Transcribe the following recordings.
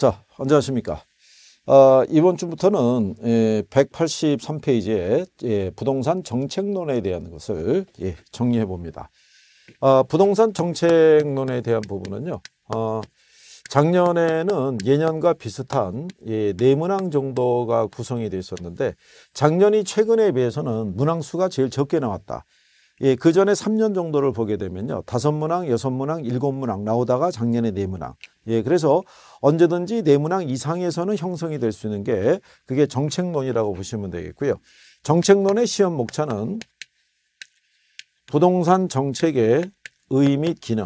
자, 안녕하십니까. 아, 이번 주부터는 예, 183페이지에 예, 부동산 정책론에 대한 것을 예, 정리해 봅니다. 아, 부동산 정책론에 대한 부분은요. 아, 작년에는 예년과 비슷한 예, 네 문항 정도가 구성이 되어 있었는데 작년이 최근에 비해서는 문항 수가 제일 적게 나왔다. 예, 그 전에 3년 정도를 보게 되면요. 다섯 문항, 여섯 문항, 일곱 문항 나오다가 작년에 네 문항. 예, 그래서 언제든지 네 문항 이상에서는 형성이 될 수 있는 게 그게 정책론이라고 보시면 되겠고요. 정책론의 시험 목차는 부동산 정책의 의미및 기능.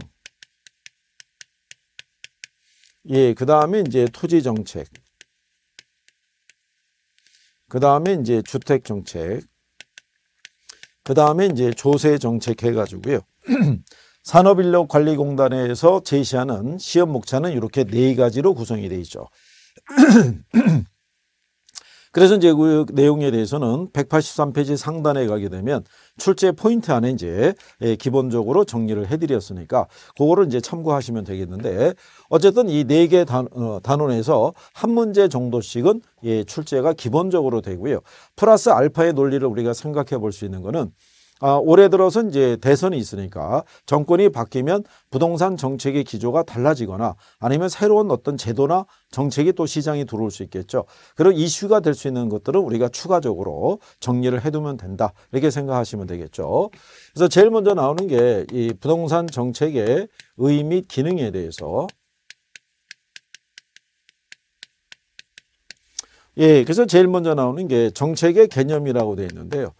예, 그 다음에 이제 토지 정책. 그 다음에 이제 주택 정책. 그 다음에 이제 조세 정책 해가지고요. 산업인력관리공단에서 제시하는 시험 목차는 이렇게 네 가지로 구성이 되어 있죠. 그래서 이제 그 내용에 대해서는 183페이지 상단에 가게 되면 출제 포인트 안에 이제 예, 기본적으로 정리를 해드렸으니까 그거를 이제 참고하시면 되겠는데 어쨌든 이 네개 어, 단원에서 한 문제 정도씩은 예, 출제가 기본적으로 되고요. 플러스 알파의 논리를 우리가 생각해 볼 수 있는 거는 아, 올해 들어서 이제 대선이 있으니까 정권이 바뀌면 부동산 정책의 기조가 달라지거나 아니면 새로운 어떤 제도나 정책이 또 시장에 들어올 수 있겠죠. 그런 이슈가 될 수 있는 것들은 우리가 추가적으로 정리를 해두면 된다. 이렇게 생각하시면 되겠죠. 그래서 제일 먼저 나오는 게 이 부동산 정책의 의미 기능에 대해서 예, 그래서 제일 먼저 나오는 게 정책의 개념이라고 되어 있는데요.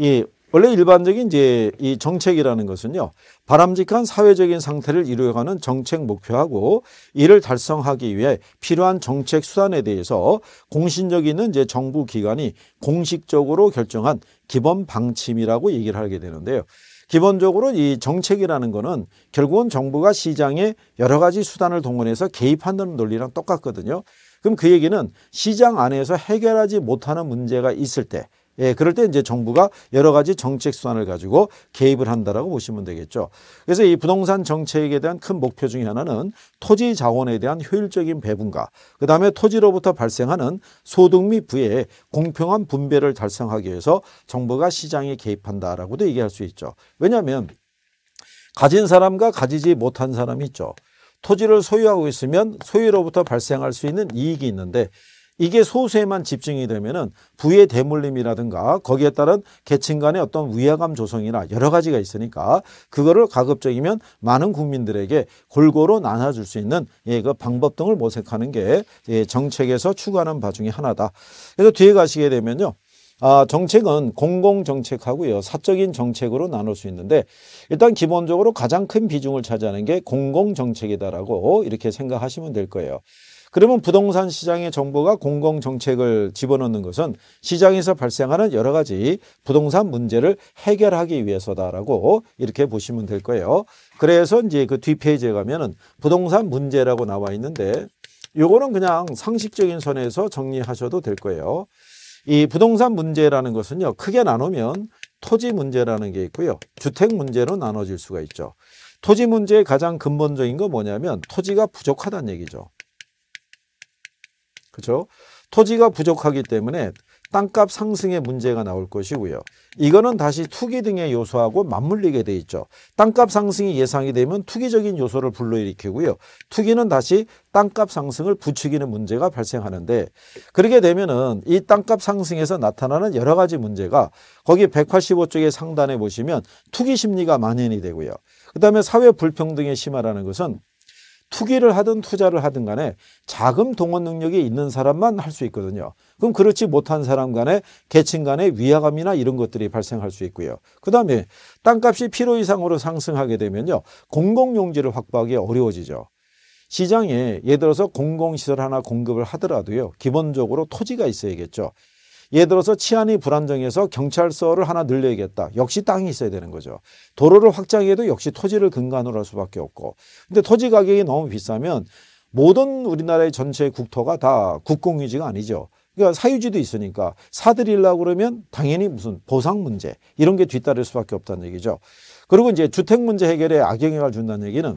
예, 원래 일반적인 이제 이 정책이라는 것은요. 바람직한 사회적인 상태를 이루어가는 정책 목표하고 이를 달성하기 위해 필요한 정책 수단에 대해서 공신력 있는 이제 정부 기관이 공식적으로 결정한 기본 방침이라고 얘기를 하게 되는데요. 기본적으로 이 정책이라는 거는 결국은 정부가 시장에 여러 가지 수단을 동원해서 개입한다는 논리랑 똑같거든요. 그럼 그 얘기는 시장 안에서 해결하지 못하는 문제가 있을 때 예, 그럴 때 이제 정부가 여러 가지 정책 수단을 가지고 개입을 한다라고 보시면 되겠죠. 그래서 이 부동산 정책에 대한 큰 목표 중의 하나는 토지 자원에 대한 효율적인 배분과 그다음에 토지로부터 발생하는 소득 및 부의 공평한 분배를 달성하기 위해서 정부가 시장에 개입한다라고도 얘기할 수 있죠. 왜냐하면 가진 사람과 가지지 못한 사람이 있죠. 토지를 소유하고 있으면 소유로부터 발생할 수 있는 이익이 있는데 이게 소수에만 집중이 되면은 부의 대물림이라든가 거기에 따른 계층 간의 어떤 위화감 조성이나 여러 가지가 있으니까 그거를 가급적이면 많은 국민들에게 골고루 나눠줄 수 있는 예, 그 방법 등을 모색하는 게 예, 정책에서 추구하는 바 중에 하나다. 그래서 뒤에 가시게 되면요. 아, 정책은 공공정책하고요. 사적인 정책으로 나눌 수 있는데 일단 기본적으로 가장 큰 비중을 차지하는 게 공공정책이다라고 이렇게 생각하시면 될 거예요. 그러면 부동산 시장의 정부가 공공 정책을 집어넣는 것은 시장에서 발생하는 여러 가지 부동산 문제를 해결하기 위해서다라고 이렇게 보시면 될 거예요. 그래서 이제 그 뒷페이지에 가면은 부동산 문제라고 나와 있는데 요거는 그냥 상식적인 선에서 정리하셔도 될 거예요. 이 부동산 문제라는 것은요. 크게 나누면 토지 문제라는 게 있고요. 주택 문제로 나눠질 수가 있죠. 토지 문제의 가장 근본적인 거 뭐냐면 토지가 부족하다는 얘기죠. 그렇죠? 토지가 부족하기 때문에 땅값 상승의 문제가 나올 것이고요. 이거는 다시 투기 등의 요소하고 맞물리게 돼 있죠. 땅값 상승이 예상이 되면 투기적인 요소를 불러일으키고요. 투기는 다시 땅값 상승을 부추기는 문제가 발생하는데 그렇게 되면은 이 땅값 상승에서 나타나는 여러 가지 문제가 거기 185쪽의 상단에 보시면 투기 심리가 만연이 되고요. 그다음에 사회 불평등의 심화라는 것은 투기를 하든 투자를 하든 간에 자금 동원 능력이 있는 사람만 할 수 있거든요. 그럼 그렇지 못한 사람 간에 계층 간의 위화감이나 이런 것들이 발생할 수 있고요. 그 다음에 땅값이 필요 이상으로 상승하게 되면요. 공공용지를 확보하기 어려워지죠. 시장에 예를 들어서 공공시설 하나 공급을 하더라도요. 기본적으로 토지가 있어야겠죠. 예를 들어서 치안이 불안정해서 경찰서를 하나 늘려야겠다. 역시 땅이 있어야 되는 거죠. 도로를 확장해도 역시 토지를 근간으로 할 수밖에 없고. 근데 토지 가격이 너무 비싸면 모든 우리나라의 전체 국토가 다 국공유지가 아니죠. 그러니까 사유지도 있으니까 사들이려고 그러면 당연히 무슨 보상 문제 이런 게 뒤따를 수밖에 없다는 얘기죠. 그리고 이제 주택 문제 해결에 악영향을 준다는 얘기는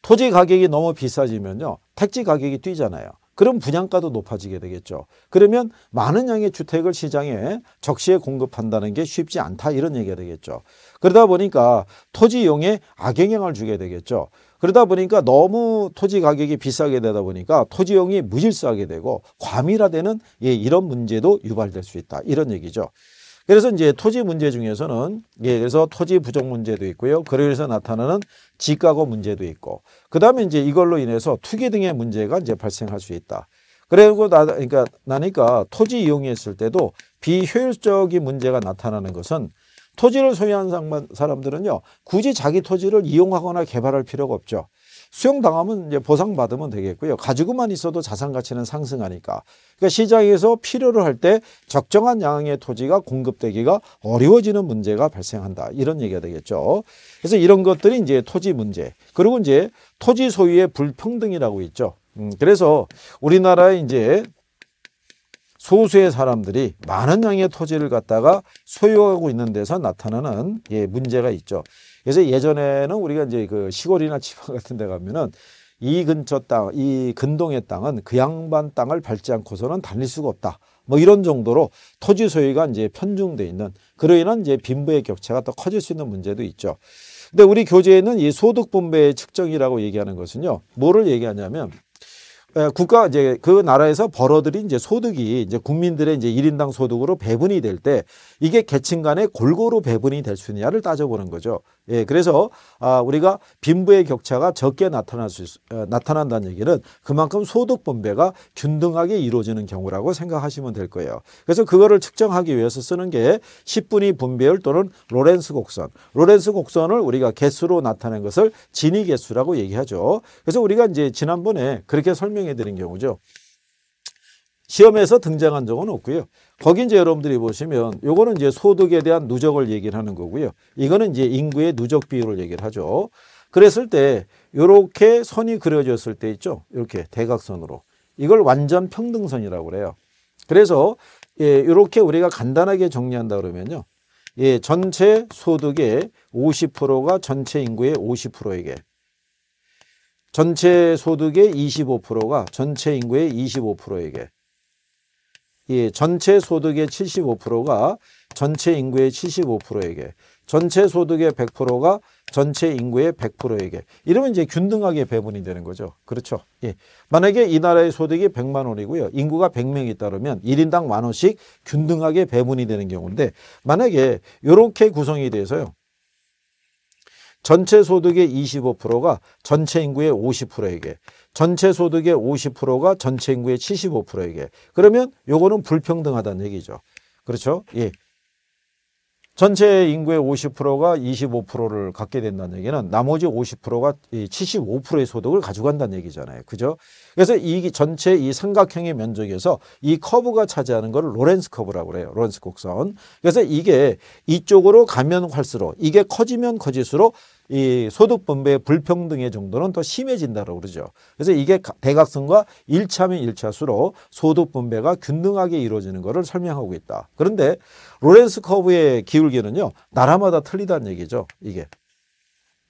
토지 가격이 너무 비싸지면요. 택지 가격이 뛰잖아요. 그럼 분양가도 높아지게 되겠죠. 그러면 많은 양의 주택을 시장에 적시에 공급한다는 게 쉽지 않다 이런 얘기가 되겠죠. 그러다 보니까 토지 이용에 악영향을 주게 되겠죠. 그러다 보니까 너무 토지 가격이 비싸게 되다 보니까 토지 이용이 무질서하게 되고 과밀화되는 예, 이런 문제도 유발될 수 있다 이런 얘기죠. 그래서 이제 토지 문제 중에서는 예, 그래서 토지 부족 문제도 있고요. 그래서 나타나는 지가고 문제도 있고, 그 다음에 이제 이걸로 인해서 투기 등의 문제가 이제 발생할 수 있다. 그리고 나, 그러니까 나니까 토지 이용했을 때도 비효율적인 문제가 나타나는 것은 토지를 소유한 사람들은요 굳이 자기 토지를 이용하거나 개발할 필요가 없죠. 수용당하면 이제 보상받으면 되겠고요. 가지고만 있어도 자산 가치는 상승하니까. 그러니까 시장에서 필요로할 때 적정한 양의 토지가 공급되기가 어려워지는 문제가 발생한다. 이런 얘기가 되겠죠. 그래서 이런 것들이 이제 토지 문제. 그리고 이제 토지 소유의 불평등이라고 있죠. 음, 그래서 우리나라에 이제 소수의 사람들이 많은 양의 토지를 갖다가 소유하고 있는 데서 나타나는 예, 문제가 있죠. 그래서 예전에는 우리가 이제 그 시골이나 지방 같은 데 가면은 이 근처 땅, 이 근동의 땅은 그 양반 땅을 밟지 않고서는 달릴 수가 없다. 뭐 이런 정도로 토지 소유가 이제 편중돼 있는 그로 인한 이제 빈부의 격차가 더 커질 수 있는 문제도 있죠. 근데 우리 교재에는 이 소득 분배의 측정이라고 얘기하는 것은요. 뭐를 얘기하냐면 예, 국가 이제 그 나라에서 벌어들인 이제 소득이 이제 국민들의 이제 일인당 소득으로 배분이 될 때 이게 계층 간에 골고루 배분이 될 수 있느냐를 따져보는 거죠. 예, 그래서 아 우리가 빈부의 격차가 적게 나타날 수 에, 어, 나타난다는 얘기는 그만큼 소득 분배가 균등하게 이루어지는 경우라고 생각하시면 될 거예요. 그래서 그거를 측정하기 위해서 쓰는 게 10분위 분배율 또는 로렌스 곡선. 로렌스 곡선을 우리가 개수로 나타낸 것을 진위 개수라고 얘기하죠. 그래서 우리가 이제 지난번에 그렇게 설명 설명해 드린 경우죠. 시험에서 등장한 적은 없고요. 거기 이제 여러분들이 보시면 요거는 이제 소득에 대한 누적을 얘기를 하는 거고요. 이거는 이제 인구의 누적 비율을 얘기를 하죠. 그랬을 때 요렇게 선이 그려졌을 때 있죠. 이렇게 대각선으로. 이걸 완전 평등선이라고 그래요. 그래서 예, 이렇게 우리가 간단하게 정리한다 그러면요. 예, 전체 소득의 50%가 전체 인구의 50%에게 전체 소득의 25%가 전체 인구의 25%에게 예, 전체 소득의 75%가 전체 인구의 75%에게 전체 소득의 100%가 전체 인구의 100%에게 이러면 이제 균등하게 배분이 되는 거죠. 그렇죠. 예. 만약에 이 나라의 소득이 100만 원이고요. 인구가 100명이 따르면 1인당 만 원씩 균등하게 배분이 되는 경우인데 만약에 이렇게 구성이 돼서요. 전체 소득의 25%가 전체 인구의 50%에게 전체 소득의 50%가 전체 인구의 75%에게 그러면 요거는 불평등하다는 얘기죠. 그렇죠? 예. 전체 인구의 50%가 25%를 갖게 된다는 얘기는 나머지 50%가 75%의 소득을 가져간다는 얘기잖아요. 그죠? 그래서 이 전체 이 삼각형의 면적에서 이 커브가 차지하는 걸 로렌스 커브라고 그래요. 로렌스 곡선. 그래서 이게 이쪽으로 가면 갈수록 이게 커지면 커질수록 이 소득 분배 불평등의 정도는 더 심해진다고 그러죠. 그래서 이게 대각선과 일차면일차수로 소득 분배가 균등하게 이루어지는 것을 설명하고 있다. 그런데 로렌스 커브의 기울기는요. 나라마다 틀리다는 얘기죠. 이게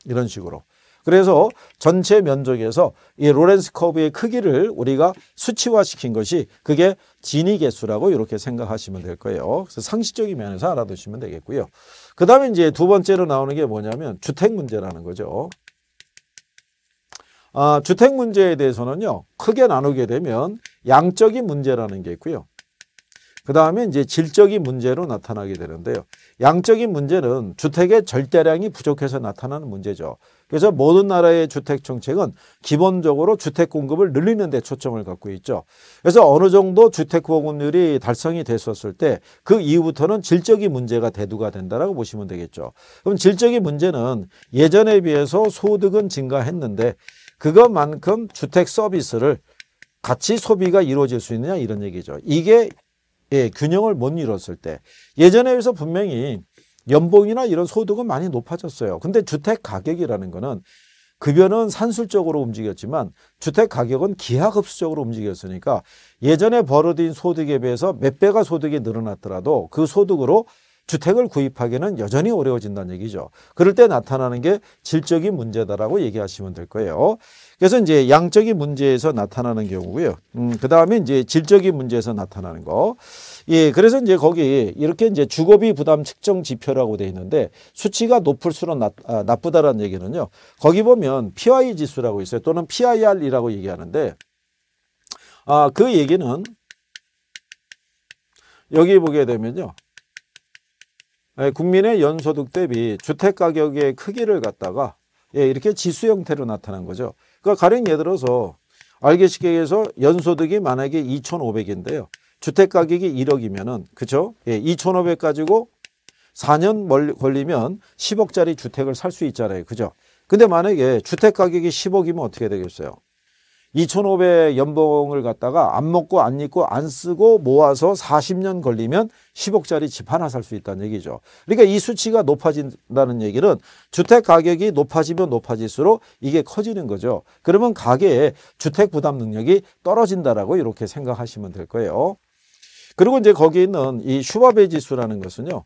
이런 식으로. 그래서 전체 면적에서 이 로렌스 커브의 크기를 우리가 수치화시킨 것이 그게 진위 개수라고 이렇게 생각하시면 될 거예요. 그래서 상식적인 면에서 알아두시면 되겠고요. 그 다음에 이제 두 번째로 나오는 게 뭐냐면 주택 문제라는 거죠. 아, 주택 문제에 대해서는요. 크게 나누게 되면 양적인 문제라는 게 있고요. 그 다음에 이제 질적인 문제로 나타나게 되는데요. 양적인 문제는 주택의 절대량이 부족해서 나타나는 문제죠. 그래서 모든 나라의 주택 정책은 기본적으로 주택 공급을 늘리는 데 초점을 갖고 있죠. 그래서 어느 정도 주택 공급률이 달성이 됐었을 때 그 이후부터는 질적인 문제가 대두가 된다라고 보시면 되겠죠. 그럼 질적인 문제는 예전에 비해서 소득은 증가했는데 그것만큼 주택 서비스를 같이 소비가 이루어질 수 있느냐 이런 얘기죠. 이게 예, 균형을 못 이뤘을 때 예전에 비해서 분명히 연봉이나 이런 소득은 많이 높아졌어요. 근데 주택 가격이라는 거는 급여는 산술적으로 움직였지만 주택 가격은 기하급수적으로 움직였으니까 예전에 벌어들인 소득에 비해서 몇 배가 소득이 늘어났더라도 그 소득으로 주택을 구입하기는 여전히 어려워진다는 얘기죠. 그럴 때 나타나는 게 질적인 문제다라고 얘기하시면 될 거예요. 그래서 이제 양적인 문제에서 나타나는 경우고요. 음, 그 다음에 이제 질적인 문제에서 나타나는 거. 예, 그래서 이제 거기 이렇게 이제 주거비 부담 측정 지표라고 돼 있는데 수치가 높을수록 나, 아, 나쁘다라는 얘기는요. 거기 보면 PI 지수라고 있어요. 또는 PIR이라고 얘기하는데 아, 그 얘기는 여기 보게 되면요. 예, 국민의 연소득 대비 주택가격의 크기를 갖다가 예, 이렇게 지수 형태로 나타난 거죠. 그러니까 가령 예를 들어서 알게 쉽게 해서 연소득이 만약에 2,500인데요. 주택 가격이 1억이면은 그죠? 예, 2,500 가지고 4년 걸리면 10억짜리 주택을 살 수 있잖아요. 그죠? 근데 만약에 주택 가격이 10억이면 어떻게 되겠어요? 2,500 연봉을 갖다가 안 먹고 안 입고 안 쓰고 모아서 40년 걸리면 10억짜리 집 하나 살 수 있다는 얘기죠. 그러니까 이 수치가 높아진다는 얘기는 주택 가격이 높아지면 높아질수록 이게 커지는 거죠. 그러면 가게의 주택 부담 능력이 떨어진다라고 이렇게 생각하시면 될 거예요. 그리고 이제 거기 있는 이 슈바베 지수라는 것은요.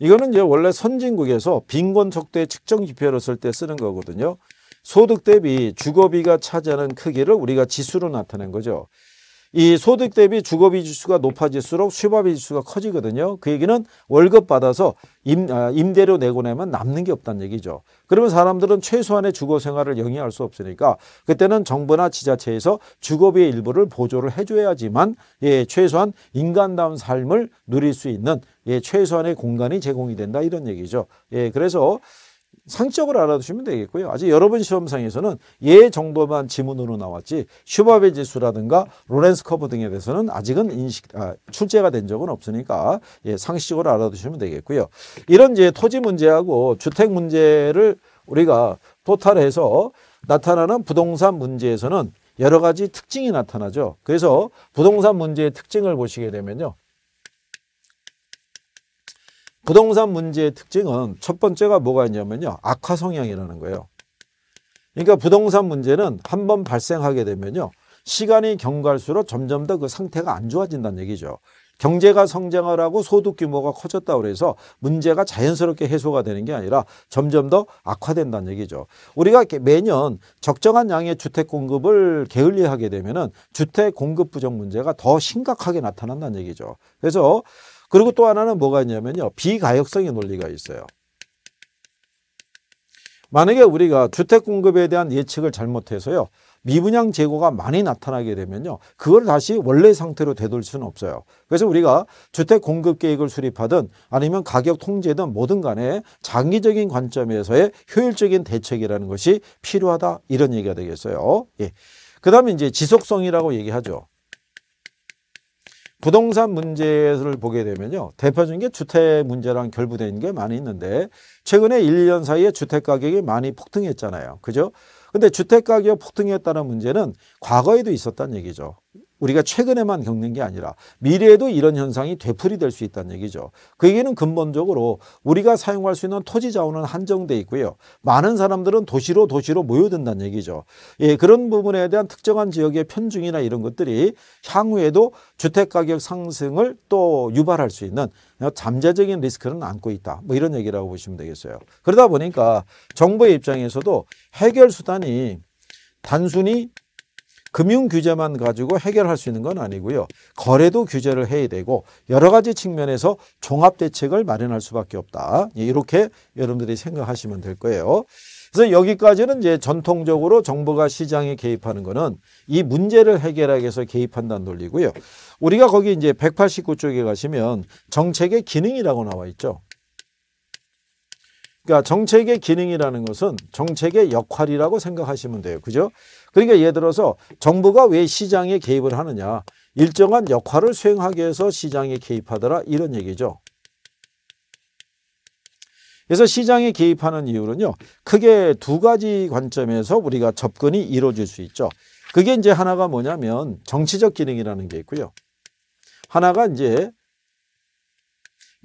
이거는 이제 원래 선진국에서 빈곤 속도의 측정 지표로 쓸 때 쓰는 거거든요. 소득 대비 주거비가 차지하는 크기를 우리가 지수로 나타낸 거죠. 이 소득 대비 주거비 지수가 높아질수록 수요비 지수가 커지거든요. 그 얘기는 월급 받아서 임, 아, 임대료 내고 내면 남는 게 없다는 얘기죠. 그러면 사람들은 최소한의 주거 생활을 영위할 수 없으니까 그때는 정부나 지자체에서 주거비의 일부를 보조를 해줘야지만 예, 최소한 인간다운 삶을 누릴 수 있는 예, 최소한의 공간이 제공이 된다 이런 얘기죠. 예, 그래서 상적으로 알아두시면 되겠고요. 아직 여러분 시험상에서는 예 정도만 지문으로 나왔지 슈바베 지수라든가 로렌스 커브 등에 대해서는 아직은 인식 아, 출제가 된 적은 없으니까 예, 상식적으로 알아두시면 되겠고요. 이런 이제 토지 문제하고 주택 문제를 우리가 토탈해서 나타나는 부동산 문제에서는 여러 가지 특징이 나타나죠. 그래서 부동산 문제의 특징을 보시게 되면요. 부동산 문제의 특징은 첫 번째가 뭐가 있냐면요. 악화 성향이라는 거예요. 그러니까 부동산 문제는 한 번 발생하게 되면요. 시간이 경과할수록 점점 더 그 상태가 안 좋아진다는 얘기죠. 경제가 성장을 하고 소득 규모가 커졌다 그래서 문제가 자연스럽게 해소가 되는 게 아니라 점점 더 악화된다는 얘기죠. 우리가 매년 적정한 양의 주택 공급을 게을리하게 되면 주택 공급 부족 문제가 더 심각하게 나타난다는 얘기죠. 그래서 그리고 또 하나는 뭐가 있냐면요. 비가역성의 논리가 있어요. 만약에 우리가 주택 공급에 대한 예측을 잘못해서요. 미분양 재고가 많이 나타나게 되면요. 그걸 다시 원래 상태로 되돌 수는 없어요. 그래서 우리가 주택 공급 계획을 수립하든 아니면 가격 통제든 뭐든 간에 장기적인 관점에서의 효율적인 대책이라는 것이 필요하다 이런 얘기가 되겠어요. 예. 그 다음에 이제 지속성이라고 얘기하죠. 부동산 문제를 보게 되면요. 대표적인 게 주택 문제랑 결부된 게 많이 있는데 최근에 1, 2년 사이에 주택 가격이 많이 폭등했잖아요. 그죠? 근데 주택 가격 폭등했다는 문제는 과거에도 있었단 얘기죠. 우리가 최근에만 겪는 게 아니라 미래에도 이런 현상이 되풀이될 수 있다는 얘기죠. 그 얘기는 근본적으로 우리가 사용할 수 있는 토지 자원은 한정돼 있고요. 많은 사람들은 도시로 도시로 모여든다는 얘기죠. 예, 그런 부분에 대한 특정한 지역의 편중이나 이런 것들이 향후에도 주택가격 상승을 또 유발할 수 있는 잠재적인 리스크는 안고 있다. 뭐 이런 얘기라고 보시면 되겠어요. 그러다 보니까 정부의 입장에서도 해결 수단이 단순히 금융 규제만 가지고 해결할 수 있는 건 아니고요. 거래도 규제를 해야 되고 여러 가지 측면에서 종합 대책을 마련할 수밖에 없다. 예, 이렇게 여러분들이 생각하시면 될 거예요. 그래서 여기까지는 이제 전통적으로 정부가 시장에 개입하는 거는 이 문제를 해결하기 위해서 개입한다는 논리고요. 우리가 거기 이제 189쪽에 가시면 정책의 기능이라고 나와 있죠. 그러니까 정책의 기능이라는 것은 정책의 역할이라고 생각하시면 돼요. 그죠? 그러니까 예를 들어서 정부가 왜 시장에 개입을 하느냐. 일정한 역할을 수행하기 위해서 시장에 개입하더라 이런 얘기죠. 그래서 시장에 개입하는 이유는요. 크게 두 가지 관점에서 우리가 접근이 이루어질 수 있죠. 그게 이제 하나가 뭐냐면 정치적 기능이라는 게 있고요. 하나가 이제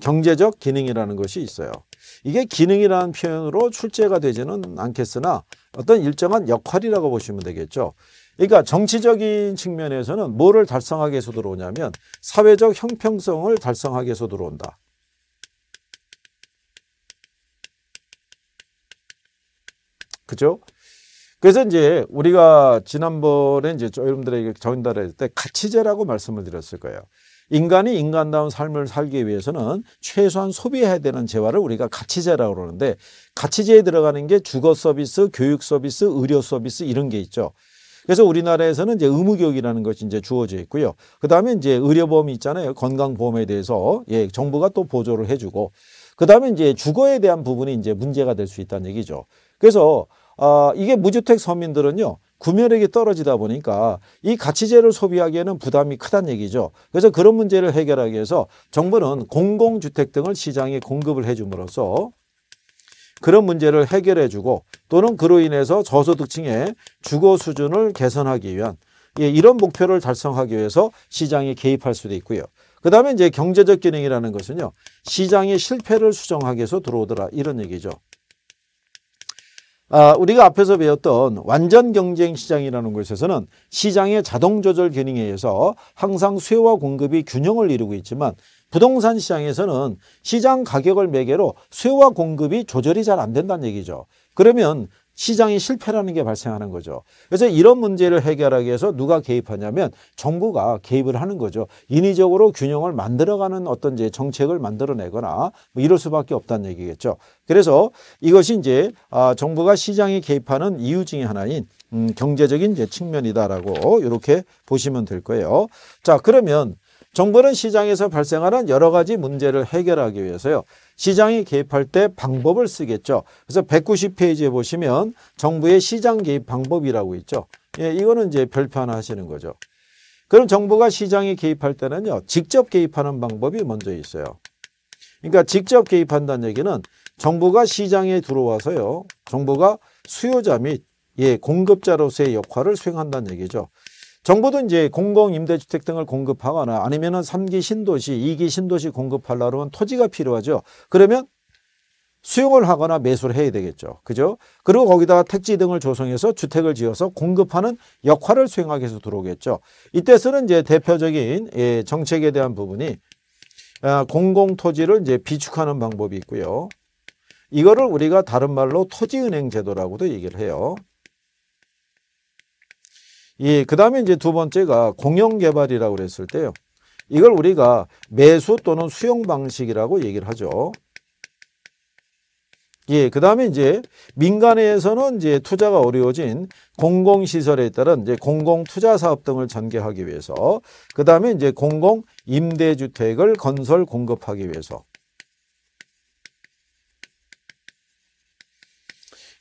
경제적 기능이라는 것이 있어요. 이게 기능이라는 표현으로 출제가 되지는 않겠으나 어떤 일정한 역할이라고 보시면 되겠죠. 그러니까 정치적인 측면에서는 뭐를 달성하기 위해서 들어오냐면 사회적 형평성을 달성하기 위해서 들어온다. 그죠? 그래서 이제 우리가 지난번에 이제 여러분들에게 전달했을 때 가치제라고 말씀을 드렸을 거예요. 인간이 인간다운 삶을 살기 위해서는 최소한 소비해야 되는 재화를 우리가 가치재라고 그러는데 가치재에 들어가는 게 주거 서비스, 교육 서비스, 의료 서비스 이런 게 있죠. 그래서 우리나라에서는 이제 의무교육이라는 것이 이제 주어져 있고요. 그 다음에 이제 의료보험이 있잖아요. 건강보험에 대해서 예, 정부가 또 보조를 해주고 그 다음에 이제 주거에 대한 부분이 이제 문제가 될 수 있다는 얘기죠. 그래서 아, 이게 무주택 서민들은요. 구매력이 떨어지다 보니까 이가치제를 소비하기에는 부담이 크다는 얘기죠. 그래서 그런 문제를 해결하기 위해서 정부는 공공주택 등을 시장에 공급을 해줌으로써 그런 문제를 해결해주고 또는 그로 인해서 저소득층의 주거 수준을 개선하기 위한 예, 이런 목표를 달성하기 위해서 시장에 개입할 수도 있고요. 그 다음에 이제 경제적 기능이라는 것은요. 시장의 실패를 수정하기 위해서 들어오더라 이런 얘기죠. 아, 우리가 앞에서 배웠던 완전 경쟁 시장이라는 것에서는 시장의 자동 조절 기능에 의해서 항상 수요와 공급이 균형을 이루고 있지만 부동산 시장에서는 시장 가격을 매개로 수요와 공급이 조절이 잘 안 된다는 얘기죠. 그러면 시장이 실패라는 게 발생하는 거죠. 그래서 이런 문제를 해결하기 위해서 누가 개입하냐면 정부가 개입을 하는 거죠. 인위적으로 균형을 만들어가는 어떤 이제 정책을 만들어내거나 뭐 이럴 수밖에 없다는 얘기겠죠. 그래서 이것이 이제 아, 정부가 시장에 개입하는 이유 중에 하나인 음, 경제적인 이제 측면이다라고 이렇게 보시면 될 거예요. 자 그러면 정부는 시장에서 발생하는 여러 가지 문제를 해결하기 위해서요. 시장이 개입할 때 방법을 쓰겠죠. 그래서 190페이지에 보시면 정부의 시장 개입 방법이라고 있죠. 예, 이거는 이제 별표 하시는 나하 거죠. 그럼 정부가 시장에 개입할 때는요. 직접 개입하는 방법이 먼저 있어요. 그러니까 직접 개입한다는 얘기는 정부가 시장에 들어와서요. 정부가 수요자 및 예, 공급자로서의 역할을 수행한다는 얘기죠. 정부도 이제 공공 임대주택 등을 공급하거나 아니면은 삼기 신도시, 2기 신도시 공급하려면 토지가 필요하죠. 그러면 수용을 하거나 매수를 해야 되겠죠. 그죠? 그리고 거기다가 택지 등을 조성해서 주택을 지어서 공급하는 역할을 수행하기 위해서 들어오겠죠. 이때 쓰는 이제 대표적인 예, 정책에 대한 부분이 아, 공공 토지를 이제 비축하는 방법이 있고요. 이거를 우리가 다른 말로 토지은행 제도라고도 얘기를 해요. 이, 예, 그 다음에 이제 두 번째가 공영개발이라고 그랬을 때요. 이걸 우리가 매수 또는 수용 방식이라고 얘기를 하죠. 예, 그 다음에 이제 민간에서는 이제 투자가 어려워진 공공시설에 따른 이제 공공투자사업 등을 전개하기 위해서 그 다음에 이제 공공임대주택을 건설 공급하기 위해서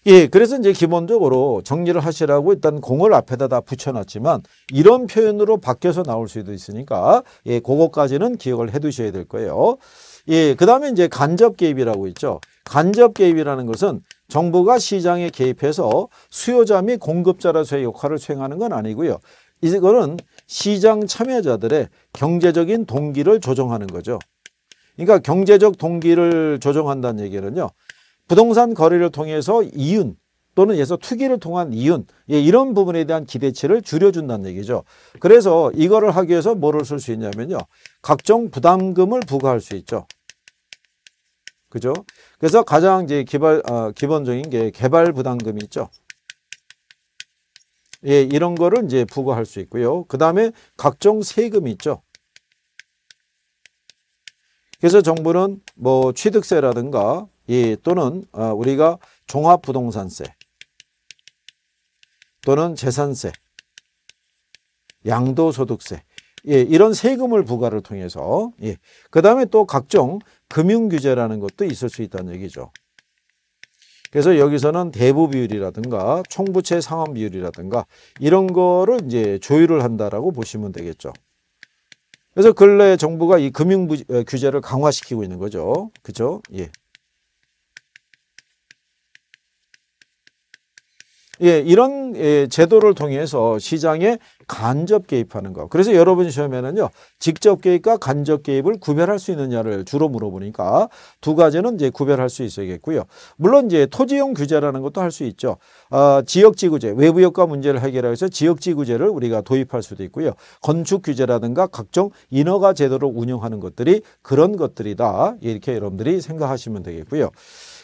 예, 그래서 이제 기본적으로 정리를 하시라고 일단 공을 앞에다 다 붙여놨지만 이런 표현으로 바뀌어서 나올 수도 있으니까 예, 그거까지는 기억을 해 두셔야 될 거예요. 예, 그 다음에 이제 간접 개입이라고 있죠. 간접 개입이라는 것은 정부가 시장에 개입해서 수요자 및 공급자로서의 역할을 수행하는 건 아니고요. 이거는 시장 참여자들의 경제적인 동기를 조정하는 거죠. 그러니까 경제적 동기를 조정한다는 얘기는요. 부동산 거래를 통해서 이윤 또는 예서 투기를 통한 이윤 예, 이런 부분에 대한 기대치를 줄여준다는 얘기죠. 그래서 이거를 하기 위해서 뭐를 쓸 수 있냐면요. 각종 부담금을 부과할 수 있죠. 그죠? 그래서 가장 이제 기발, 어, 기본적인 게 개발 부담금이 있죠. 예, 이런 거를 이제 부과할 수 있고요. 그 다음에 각종 세금이 있죠. 그래서 정부는 뭐 취득세라든가 예, 또는 어, 우리가 종합부동산세 또는 재산세, 양도소득세 예, 이런 세금을 부과를 통해서 예, 그 다음에 또 각종 금융규제라는 것도 있을 수 있다는 얘기죠. 그래서 여기서는 대부 비율이라든가 총부채 상환 비율이라든가 이런 거를 이제 조율을 한다라고 보시면 되겠죠. 그래서 근래 정부가 이 금융 규제를 강화시키고 있는 거죠. 그죠? 예. 예, 이런 예, 제도를 통해서 시장에 간접 개입하는 거. 그래서 여러분 시험에는요. 직접 개입과 간접 개입을 구별할 수 있느냐를 주로 물어보니까 두 가지는 이제 구별할 수 있어야겠고요. 물론 이제 토지용 규제라는 것도 할 수 있죠. 아, 지역 지구제, 외부 역과 문제를 해결해서 하기위 지역 지구제를 우리가 도입할 수도 있고요. 건축 규제라든가 각종 인허가 제도를 운영하는 것들이 그런 것들이다. 이렇게 여러분들이 생각하시면 되겠고요.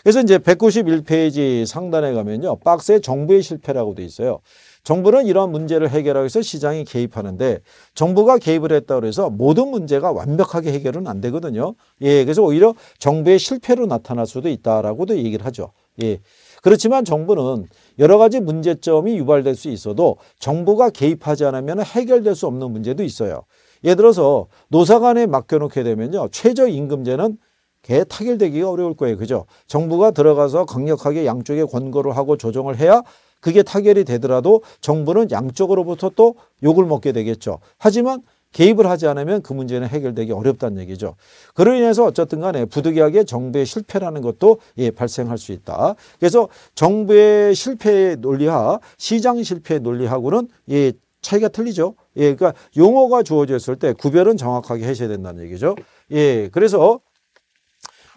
그래서 이제 191페이지 상단에 가면요. 박스에 정부의 실패라고 돼 있어요. 정부는 이러한 문제를 해결하기 위해서 시장에 개입하는데 정부가 개입을 했다고 해서 모든 문제가 완벽하게 해결은 안 되거든요. 예, 그래서 오히려 정부의 실패로 나타날 수도 있다라고도 얘기를 하죠. 예. 그렇지만 정부는 여러 가지 문제점이 유발될 수 있어도 정부가 개입하지 않으면 해결될 수 없는 문제도 있어요. 예를 들어서 노사 간에 맡겨놓게 되면요. 최저임금제는 개 타결되기가 어려울 거예요. 그죠? 정부가 들어가서 강력하게 양쪽에 권고를 하고 조정을 해야 그게 타결이 되더라도 정부는 양쪽으로부터 또 욕을 먹게 되겠죠. 하지만 개입을 하지 않으면 그 문제는 해결되기 어렵다는 얘기죠. 그로 인해서 어쨌든 간에 부득이하게 정부의 실패라는 것도 예, 발생할 수 있다. 그래서 정부의 실패의 논리와 시장 실패의 논리하고는 예, 차이가 틀리죠. 예, 그러니까 용어가 주어졌을 때 구별은 정확하게 해셔야 된다는 얘기죠. 예, 그래서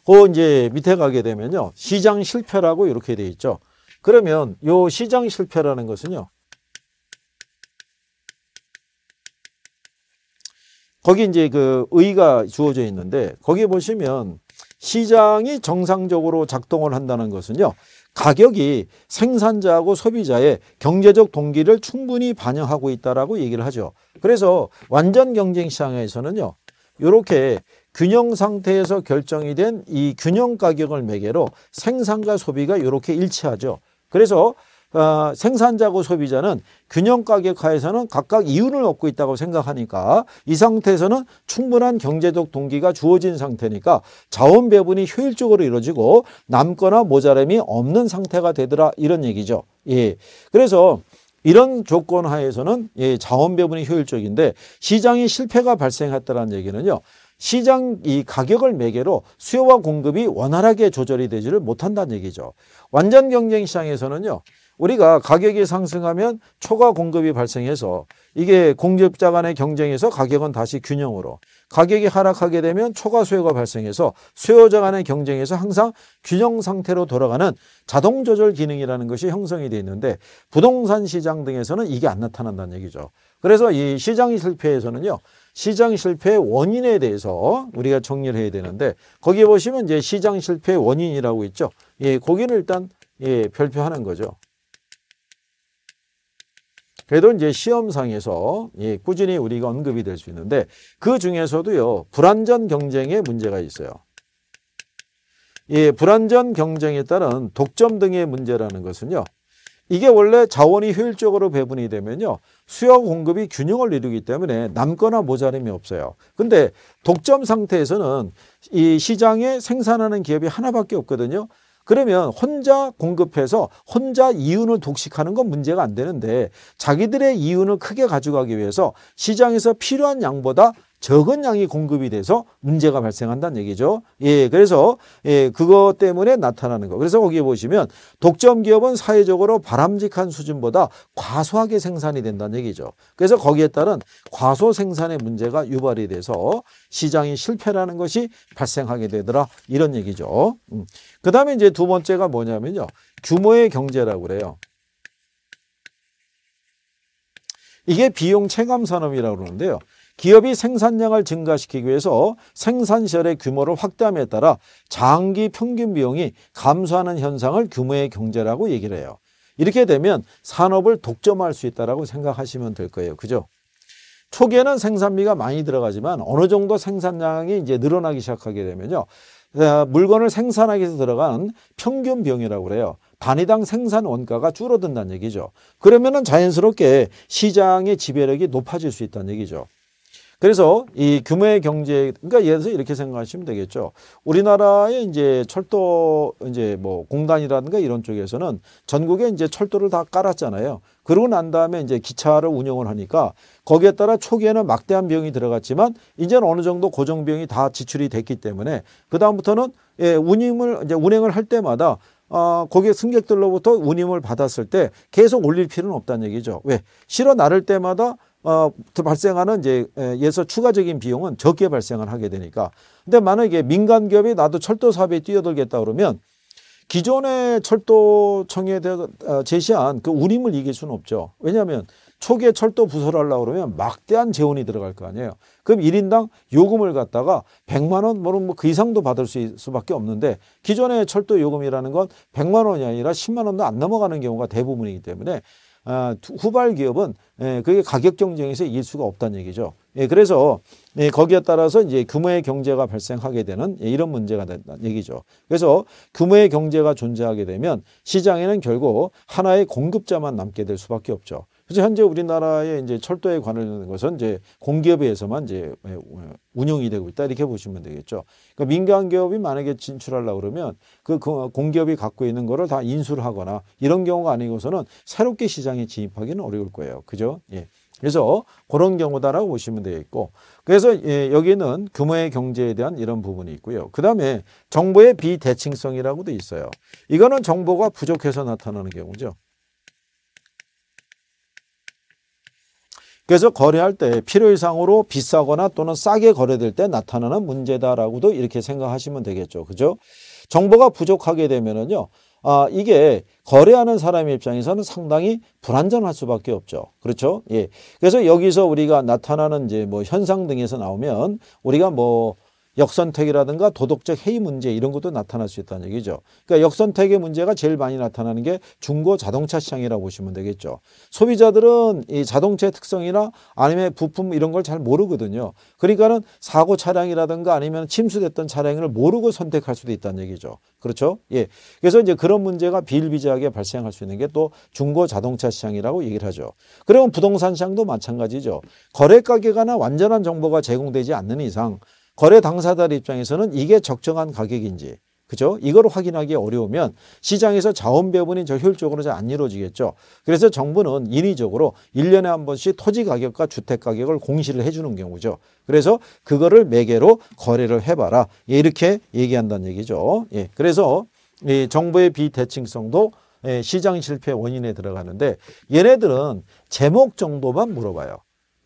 그 이제 밑에 가게 되면요. 시장 실패라고 이렇게 돼 있죠. 그러면 요 시장 실패라는 것은요. 거기 이제 그 의가 주어져 있는데 거기 보시면 시장이 정상적으로 작동을 한다는 것은요. 가격이 생산자하고 소비자의 경제적 동기를 충분히 반영하고 있다라고 얘기를 하죠. 그래서 완전 경쟁 시장에서는요. 이렇게 균형 상태에서 결정이 된 이 균형 가격을 매개로 생산과 소비가 이렇게 일치하죠. 그래서 어, 생산자고 소비자는 균형 가격 하에서는 각각 이윤을 얻고 있다고 생각하니까 이 상태에서는 충분한 경제적 동기가 주어진 상태니까 자원 배분이 효율적으로 이루어지고 남거나 모자람이 없는 상태가 되더라 이런 얘기죠. 예. 그래서 이런 조건 하에서는 예, 자원 배분이 효율적인데 시장의 실패가 발생했다는 얘기는요. 시장 이 가격을 매개로 수요와 공급이 원활하게 조절이 되지를 못한다는 얘기죠. 완전 경쟁 시장에서는요. 우리가 가격이 상승하면 초과 공급이 발생해서 이게 공급자 간의 경쟁에서 가격은 다시 균형으로 가격이 하락하게 되면 초과 수요가 발생해서 수요자 간의 경쟁에서 항상 균형 상태로 돌아가는 자동 조절 기능이라는 것이 형성이 돼 있는데 부동산 시장 등에서는 이게 안 나타난다는 얘기죠. 그래서 이 시장 실패에서는요. 시장 실패의 원인에 대해서 우리가 정리를 해야 되는데 거기 에 보시면 이제 시장 실패의 원인이라고 있죠. 예, 거기를 일단 예, 별표하는 거죠. 그래도 이제 시험상에서 예, 꾸준히 우리가 언급이 될 수 있는데 그 중에서도요 불안전 경쟁의 문제가 있어요. 예, 불안전 경쟁에 따른 독점 등의 문제라는 것은요. 이게 원래 자원이 효율적으로 배분이 되면요. 수요 공급이 균형을 이루기 때문에 남거나 모자림이 없어요. 근데 독점 상태에서는 이 시장에 생산하는 기업이 하나밖에 없거든요. 그러면 혼자 공급해서 혼자 이윤을 독식하는 건 문제가 안 되는데 자기들의 이윤을 크게 가져가기 위해서 시장에서 필요한 양보다 적은 양이 공급이 돼서 문제가 발생한다는 얘기죠. 예, 그래서 예, 그것 때문에 나타나는 거. 그래서 거기에 보시면 독점 기업은 사회적으로 바람직한 수준보다 과소하게 생산이 된다는 얘기죠. 그래서 거기에 따른 과소 생산의 문제가 유발이 돼서 시장이 실패라는 것이 발생하게 되더라 이런 얘기죠. 음. 그다음에 이제 두 번째가 뭐냐면요. 규모의 경제라고 그래요. 이게 비용 체감 산업이라고 그러는데요. 기업이 생산량을 증가시키기 위해서 생산시설의 규모를 확대함에 따라 장기 평균 비용이 감소하는 현상을 규모의 경제라고 얘기를 해요. 이렇게 되면 산업을 독점할 수 있다고 생각하시면 될 거예요. 그죠? 초기에는 생산비가 많이 들어가지만 어느 정도 생산량이 이제 늘어나기 시작하게 되면요. 어, 물건을 생산하기 위해서 들어간 평균 비용이라고 그래요. 단위당 생산 원가가 줄어든다는 얘기죠. 그러면 자연스럽게 시장의 지배력이 높아질 수 있다는 얘기죠. 그래서 이 규모의 경제 그러니까 예를 들어서 이렇게 생각하시면 되겠죠. 우리나라의 이제 철도 이제 뭐 공단이라든가 이런 쪽에서는 전국에 이제 철도를 다 깔았잖아요. 그러고 난 다음에 이제 기차를 운영을 하니까 거기에 따라 초기에는 막대한 비용이 들어갔지만 이제는 어느 정도 고정 비용이 다 지출이 됐기 때문에 그 다음부터는 예, 운임을 이제 운행을 할 때마다 어, 거기 승객들로부터 운임을 받았을 때 계속 올릴 필요는 없다는 얘기죠. 왜? 실어 나를 때마다 어, 발생하는 이제 예서 추가적인 비용은 적게 발생을 하게 되니까. 근데 만약에 민간 기업이 나도 철도 사업에 뛰어들겠다 그러면 기존의 철도청에 어, 제시한 그 우림을 이길 수는 없죠. 왜냐하면 초기에 철도 부설 하려고 그러면 막대한 재원이 들어갈 거 아니에요. 그럼 일인당 요금을 갖다가 백만원 뭐는 뭐 그 이상도 받을 수 수밖에 없는데 기존의 철도 요금이라는 건백만 원이 아니라 십만 원도 안 넘어가는 경우가 대부분이기 때문에 아, 후발 기업은 예, 그게 가격 경쟁에서 이길 수가 없다는 얘기죠. 예, 그래서 예, 거기에 따라서 이제 규모의 경제가 발생하게 되는 이런 문제가 된다는 얘기죠. 그래서 규모의 경제가 존재하게 되면 시장에는 결국 하나의 공급자만 남게 될 수밖에 없죠. 그래서 현재 우리나라의 이제 철도에 관한 것은 이제 공기업에 서만 이제 운영이 되고 있다 이렇게 보시면 되겠죠. 그러니까 민간 기업이 만약에 진출하려고 그러면 그 공기업이 갖고 있는 거를 다 인수를 하거나 이런 경우가 아니고서는 새롭게 시장에 진입하기는 어려울 거예요. 그죠? 예. 그래서 그런 경우다라고 보시면 되겠고 그래서 예, 여기는 규모의 경제에 대한 이런 부분이 있고요. 그 다음에 정보의 비대칭성이라고도 있어요. 이거는 정보가 부족해서 나타나는 경우죠. 그래서 거래할 때 필요 이상으로 비싸거나 또는 싸게 거래될 때 나타나는 문제다라고도 이렇게 생각하시면 되겠죠. 그죠? 정보가 부족하게 되면은요. 아, 이게 거래하는 사람의 입장에서는 상당히 불안전할 수밖에 없죠. 그렇죠? 예. 그래서 여기서 우리가 나타나는 이제 뭐 현상 등에서 나오면 우리가 뭐 역선택이라든가 도덕적 해이 문제 이런 것도 나타날 수 있다는 얘기죠. 그러니까 역선택의 문제가 제일 많이 나타나는 게 중고 자동차 시장이라고 보시면 되겠죠. 소비자들은 이 자동차의 특성이나 아니면 부품 이런 걸 잘 모르거든요. 그러니까는 사고 차량이라든가 아니면 침수됐던 차량을 모르고 선택할 수도 있다는 얘기죠. 그렇죠? 예. 그래서 이제 그런 문제가 비일비재하게 발생할 수 있는 게 또 중고 자동차 시장이라고 얘기를 하죠. 그러면 부동산 시장도 마찬가지죠. 거래 가격이나 완전한 정보가 제공되지 않는 이상 거래 당사자 들 입장에서는 이게 적정한 가격인지 그죠? 이걸 확인하기 어려우면 시장에서 자원 배분이 저 효율적으로 잘 안 이루어지겠죠. 그래서 정부는 인위적으로 1년에 한 번씩 토지 가격과 주택 가격을 공시를 해주는 경우죠. 그래서 그거를 매개로 거래를 해봐라. 예, 이렇게 얘기한다는 얘기죠. 예, 그래서 이 정부의 비대칭성도 예, 시장 실패 원인에 들어가는데 얘네들은 제목 정도만 물어봐요.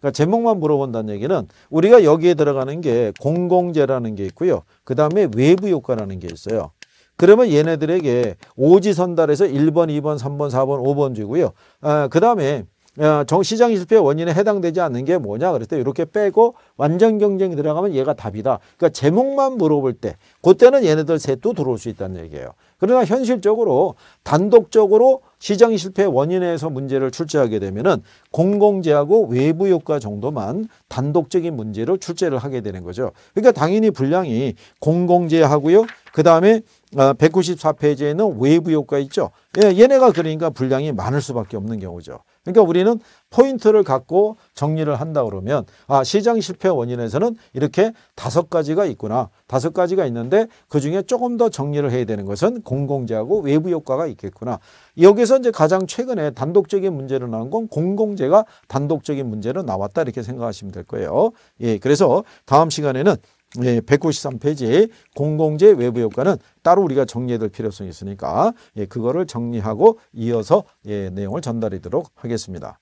그러니까 제목만 물어본다는 얘기는 우리가 여기에 들어가는 게 공공재라는 게 있고요. 그 다음에 외부 효과라는 게 있어요. 그러면 얘네들에게 오지 선달에서 1번, 2번, 3번, 4번, 5번 주고요. 아, 그 다음에 아, 정 시장 실패 원인에 해당되지 않는 게 뭐냐 그랬더니 이렇게 빼고 완전 경쟁이 들어가면 얘가 답이다. 그러니까 제목만 물어볼 때 그때는 얘네들 셋도 들어올 수 있다는 얘기예요. 그러나 현실적으로 단독적으로 시장 실패 원인에서 문제를 출제하게 되면은 공공재하고 외부 효과 정도만 단독적인 문제로 출제를 하게 되는 거죠. 그러니까 당연히 분량이 공공재하고요. 그 다음에 194페이지에는 어, 외부 효과 있죠. 예, 얘네가 그러니까 분량이 많을 수밖에 없는 경우죠. 그러니까 우리는 포인트를 갖고 정리를 한다 그러면 아 시장 실패 원인에서는 이렇게 다섯 가지가 있구나 다섯 가지가 있는데 그중에 조금 더 정리를 해야 되는 것은 공공재하고 외부 효과가 있겠구나 여기서 이제 가장 최근에 단독적인 문제로 나온 건 공공재가 단독적인 문제로 나왔다 이렇게 생각하시면 될 거예요 예 그래서 다음 시간에는 예, 193페이지 공공재 외부 효과는 따로 우리가 정리해야 될 필요성이 있으니까 예, 그거를 정리하고 이어서 예, 내용을 전달하도록 하겠습니다.